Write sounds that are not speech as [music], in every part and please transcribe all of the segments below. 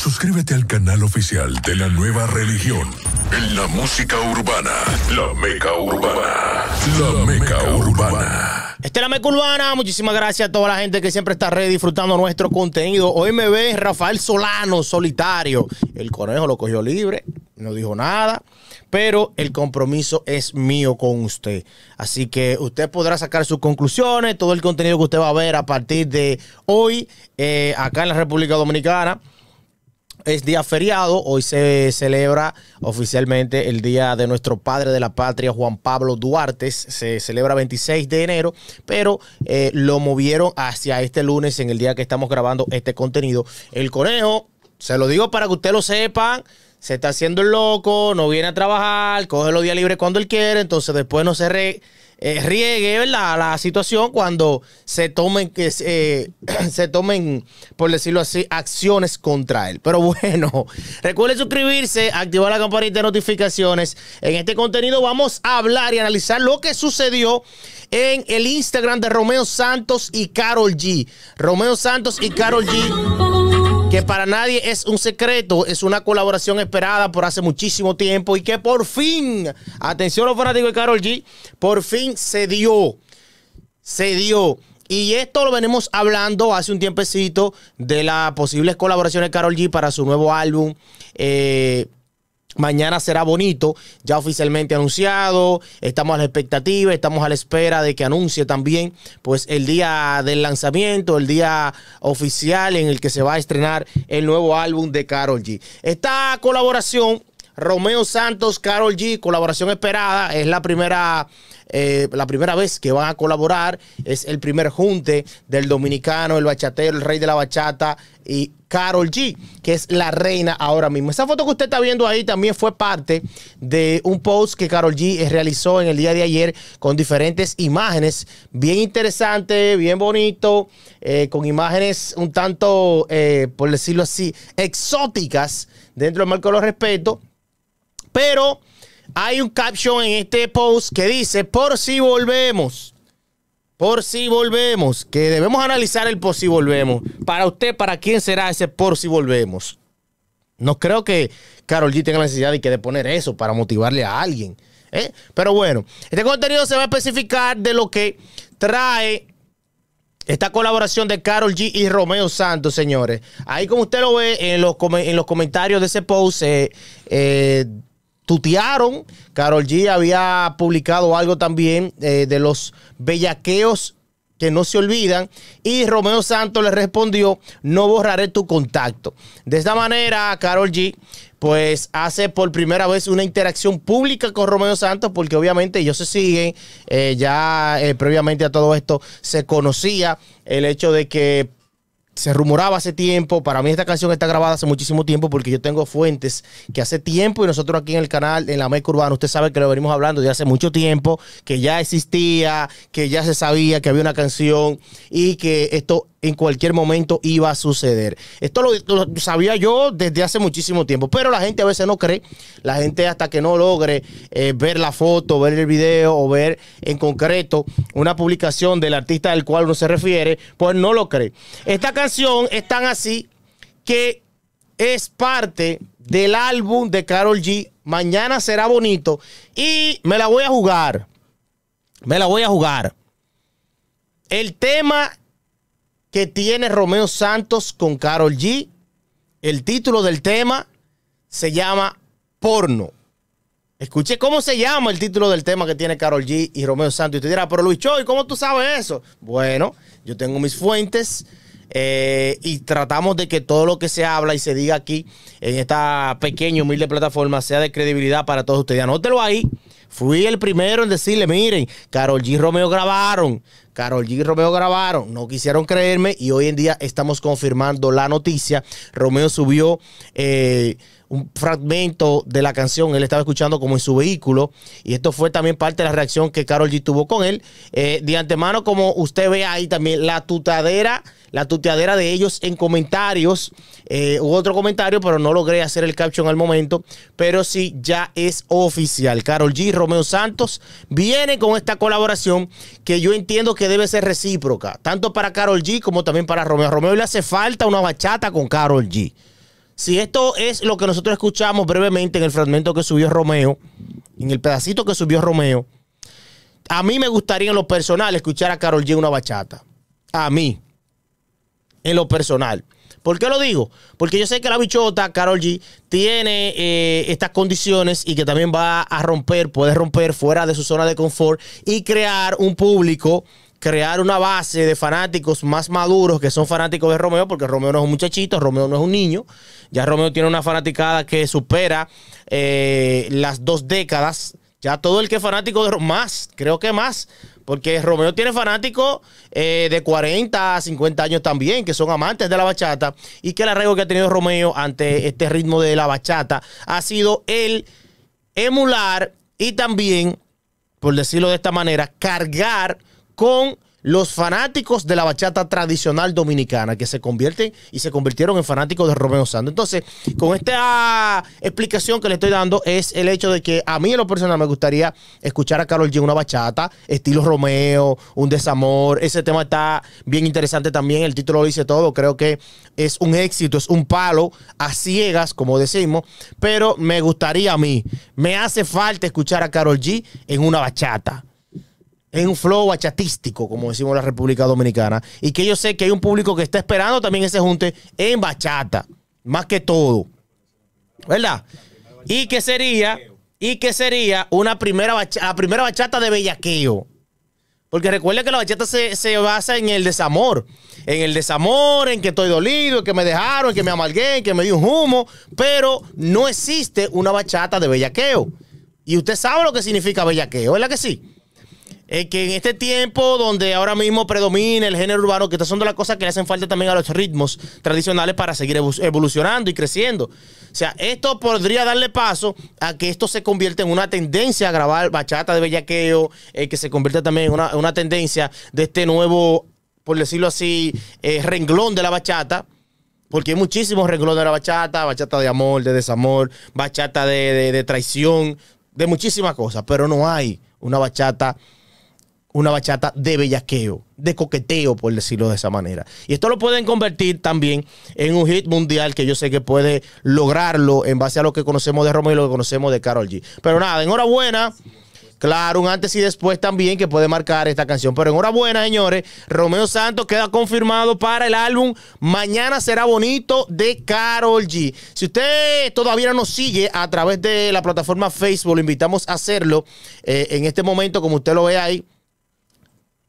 Suscríbete al canal oficial de la nueva religión. En la música urbana. La Meca Urbana. La, Meca, Urbana. Esta es la Meca Urbana. Muchísimas gracias a toda la gente que siempre está re disfrutando nuestro contenido. Hoy me ve Rafael Solano, solitario. El conejo lo cogió libre, no dijo nada. Pero el compromiso es mío con usted. Así que usted podrá sacar sus conclusiones, todo el contenido que usted va a ver a partir de hoy eh, acá en la República Dominicana es día feriado. Hoy se celebra oficialmente el día de nuestro padre de la patria, Juan Pablo Duarte. Se celebra 26 de enero, pero eh, lo movieron hacia este lunes, en el día que estamos grabando este contenido. El conejo, se lo digo para que ustedes lo sepan se está haciendo el loco, no viene a trabajar, coge los días libres cuando él quiere, entonces después no se re, eh, riegue la situación cuando se tomen, eh, [clears throat] se tomen, por decirlo así, acciones contra él. Pero bueno, [laughs] recuerden suscribirse, activar la campanita de notificaciones. En este contenido vamos a hablar y analizar lo que sucedió en el Instagram de Romeo Santos y Carol G. Romeo Santos y Carol G que para nadie es un secreto, es una colaboración esperada por hace muchísimo tiempo y que por fin, atención los fanáticos de Carol G, por fin se dio, se dio. Y esto lo venimos hablando hace un tiempecito de las posibles colaboraciones de Carol G para su nuevo álbum. Eh, Mañana será bonito, ya oficialmente anunciado. Estamos a la expectativa, estamos a la espera de que anuncie también pues el día del lanzamiento, el día oficial en el que se va a estrenar el nuevo álbum de Carol G. Esta colaboración Romeo Santos, Carol G, colaboración esperada. Es la primera, eh, la primera vez que van a colaborar. Es el primer junte del dominicano, el bachatero, el rey de la bachata y Carol G, que es la reina ahora mismo. Esa foto que usted está viendo ahí también fue parte de un post que Carol G realizó en el día de ayer con diferentes imágenes, bien interesante, bien bonito, eh, con imágenes un tanto, eh, por decirlo así, exóticas dentro del marco de los respetos pero hay un caption en este post que dice, por si volvemos. Por si volvemos, que debemos analizar el por si volvemos. Para usted, ¿para quién será ese por si volvemos? No creo que Carol G tenga la necesidad de, que de poner eso para motivarle a alguien. ¿eh? Pero bueno, este contenido se va a especificar de lo que trae esta colaboración de Carol G y Romeo Santos, señores. Ahí como usted lo ve en los, comentarios de ese post, eh, eh tutearon. Carol G había publicado algo también eh, de los bellaqueos que no se olvidan. Y Romeo Santos le respondió, no borraré tu contacto. De esta manera, Carol G, pues hace por primera vez una interacción pública con Romeo Santos, porque obviamente ellos se siguen, eh, ya eh, previamente a todo esto se conocía el hecho de que se rumoraba hace tiempo. Para mí esta canción está grabada hace muchísimo tiempo porque yo tengo fuentes que hace tiempo y nosotros aquí en el canal, en la Meca Urbana, usted sabe que lo venimos hablando de hace mucho tiempo, que ya existía, que ya se sabía que había una canción y que esto en cualquier momento iba a suceder. Esto lo, sabía yo desde hace muchísimo tiempo, pero la gente a veces no cree. La gente hasta que no logre eh, ver la foto, ver el video o ver en concreto una publicación del artista al cual uno se refiere, pues no lo cree. Esta canción es tan así que es parte del álbum de Carol G. Mañana será bonito y me la voy a jugar. Me la voy a jugar. El tema que tiene Romeo Santos con Carol G. El título del tema se llama Porno. Escuche cómo se llama el título del tema que tiene Carol G y Romeo Santos. Y usted dirá, pero Luis Choy, ¿cómo tú sabes eso? Bueno, yo tengo mis fuentes eh, y tratamos de que todo lo que se habla y se diga aquí en esta pequeña, humilde plataforma sea de credibilidad para todos ustedes. no Anótelo ahí. Fui el primero en decirle, miren, Carol G y Romeo grabaron, Carol G y Romeo grabaron, no quisieron creerme y hoy en día estamos confirmando la noticia. Romeo subió eh, un fragmento de la canción, él estaba escuchando como en su vehículo y esto fue también parte de la reacción que Carol G tuvo con él. Eh, de antemano, como usted ve ahí también, la tutadera, la tuteadera de ellos en comentarios, eh, hubo otro comentario, pero no logré hacer el caption al momento, pero sí, ya es oficial. Carol G y Romeo Santos vienen con esta colaboración que yo entiendo que que debe ser recíproca, tanto para Carol G como también para Romeo. Romeo le hace falta una bachata con Carol G. Si esto es lo que nosotros escuchamos brevemente en el fragmento que subió Romeo, en el pedacito que subió Romeo, a mí me gustaría en lo personal escuchar a Carol G una bachata. A mí. En lo personal. ¿Por qué lo digo? Porque yo sé que la bichota, Carol G, tiene eh, estas condiciones y que también va a romper, puede romper fuera de su zona de confort y crear un público crear una base de fanáticos más maduros que son fanáticos de Romeo, porque Romeo no es un muchachito, Romeo no es un niño. Ya Romeo tiene una fanaticada que supera eh, las dos décadas. Ya todo el que es fanático de Romeo, más, creo que más, porque Romeo tiene fanáticos eh, de 40 a 50 años también, que son amantes de la bachata, y que el arreglo que ha tenido Romeo ante este ritmo de la bachata ha sido el emular y también, por decirlo de esta manera, cargar con los fanáticos de la bachata tradicional dominicana que se convierten y se convirtieron en fanáticos de Romeo Santos. Entonces, con esta explicación que le estoy dando es el hecho de que a mí en lo personal me gustaría escuchar a Carol G una bachata, estilo Romeo, un desamor. Ese tema está bien interesante también, el título lo dice todo, creo que es un éxito, es un palo a ciegas, como decimos, pero me gustaría a mí, me hace falta escuchar a Carol G en una bachata en un flow bachatístico, como decimos en la República Dominicana, y que yo sé que hay un público que está esperando también ese junte en bachata, más que todo. ¿Verdad? Y que sería, y que sería una primera bachata, la primera bachata de bellaqueo. Porque recuerda que la bachata se, basa en el desamor. En el desamor, en que estoy dolido, en que me dejaron, en que me amargué, en que me dio un humo. Pero no existe una bachata de bellaqueo. Y usted sabe lo que significa bellaqueo, ¿verdad que sí? Eh, que en este tiempo donde ahora mismo predomina el género urbano, que está siendo las cosas que le hacen falta también a los ritmos tradicionales para seguir evolucionando y creciendo. O sea, esto podría darle paso a que esto se convierta en una tendencia a grabar bachata de bellaqueo, eh, que se convierta también en una, tendencia de este nuevo, por decirlo así, eh, renglón de la bachata. Porque hay muchísimos renglones de la bachata, bachata de amor, de desamor, bachata de traición, de muchísimas cosas, pero no hay una bachata una bachata de bellaqueo, de coqueteo, por decirlo de esa manera. Y esto lo pueden convertir también en un hit mundial que yo sé que puede lograrlo en base a lo que conocemos de Romeo y lo que conocemos de Carol G. Pero nada, enhorabuena. Claro, un antes y después también que puede marcar esta canción. Pero enhorabuena, señores. Romeo Santos queda confirmado para el álbum Mañana será bonito de Carol G. Si usted todavía nos sigue a través de la plataforma Facebook, lo invitamos a hacerlo eh, en este momento, como usted lo ve ahí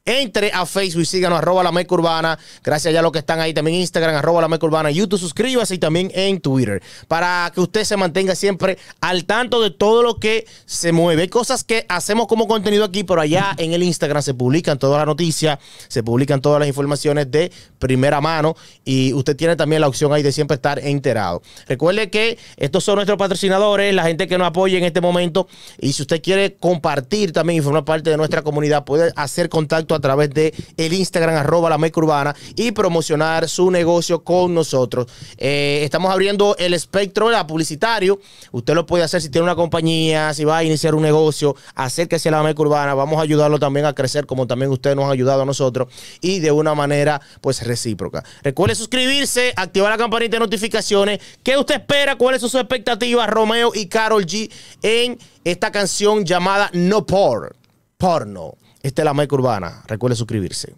entre a Facebook y síganos, arroba la Meca Urbana. Gracias ya a los que están ahí también en Instagram, arroba la Meca Urbana, YouTube, suscríbase y también en Twitter. Para que usted se mantenga siempre al tanto de todo lo que se mueve. Hay cosas que hacemos como contenido aquí, pero allá en el Instagram se publican todas las noticias, se publican todas las informaciones de primera mano y usted tiene también la opción ahí de siempre estar enterado. Recuerde que estos son nuestros patrocinadores, la gente que nos apoya en este momento y si usted quiere compartir también y formar parte de nuestra comunidad, puede hacer contacto a través de el Instagram arroba la Urbana y promocionar su negocio con nosotros. Eh, estamos abriendo el espectro la publicitario. Usted lo puede hacer si tiene una compañía, si va a iniciar un negocio, acérquese a la Meca Urbana. Vamos a ayudarlo también a crecer como también usted nos ha ayudado a nosotros y de una manera pues recíproca. Recuerde suscribirse, activar la campanita de notificaciones. ¿Qué usted espera? ¿Cuáles son sus expectativas, Romeo y Carol G, en esta canción llamada No Por, Porno? Esta es la Meca Urbana. Recuerde suscribirse.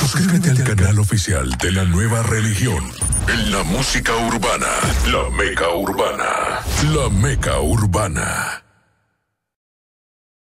Suscríbete al canal oficial de la nueva religión. En la música urbana. La Meca Urbana. La Meca Urbana.